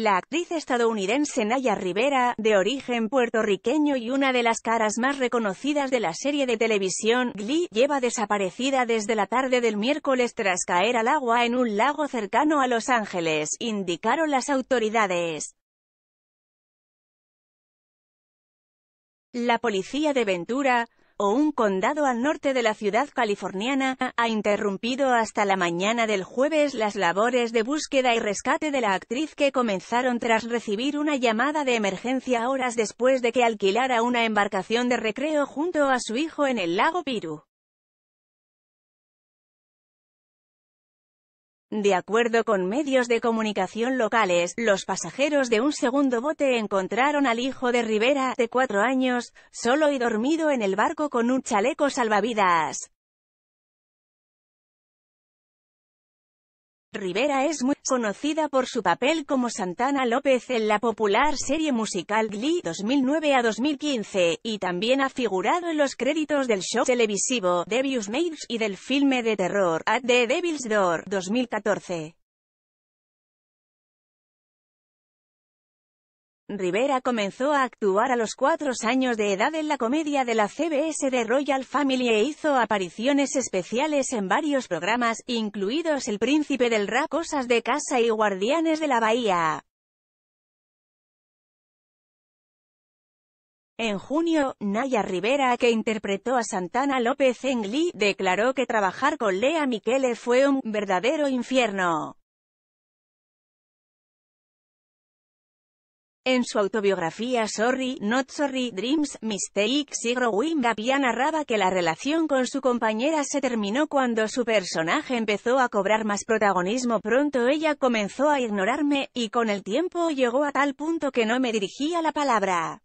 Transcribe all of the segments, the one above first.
La actriz estadounidense Naya Rivera, de origen puertorriqueño y una de las caras más reconocidas de la serie de televisión Glee, lleva desaparecida desde la tarde del miércoles tras caer al agua en un lago cercano a Los Ángeles, indicaron las autoridades. La policía de Ventura, o un condado al norte de la ciudad californiana, ha interrumpido hasta la mañana del jueves las labores de búsqueda y rescate de la actriz que comenzaron tras recibir una llamada de emergencia horas después de que alquilara una embarcación de recreo junto a su hijo en el lago Piru. De acuerdo con medios de comunicación locales, los pasajeros de un segundo bote encontraron al hijo de Rivera, de cuatro años, solo y dormido en el barco con un chaleco salvavidas. Rivera es muy conocida por su papel como Santana López en la popular serie musical Glee 2009 a 2015, y también ha figurado en los créditos del show televisivo Devious names y del filme de terror At the Devil's Door 2014. Rivera comenzó a actuar a los cuatro años de edad en la comedia de la CBS de Royal Family e hizo apariciones especiales en varios programas, incluidos El Príncipe del Rap, Cosas de Casa y Guardianes de la Bahía. En junio, Naya Rivera, que interpretó a Santana López en Glee, declaró que trabajar con Lea Michele fue un verdadero infierno. En su autobiografía Sorry, Not Sorry, Dreams, Mistakes y Growing Up narraba que la relación con su compañera se terminó cuando su personaje empezó a cobrar más protagonismo. Pronto ella comenzó a ignorarme, y con el tiempo llegó a tal punto que no me dirigía la palabra.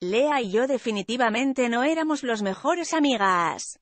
Lea y yo definitivamente no éramos los mejores amigas.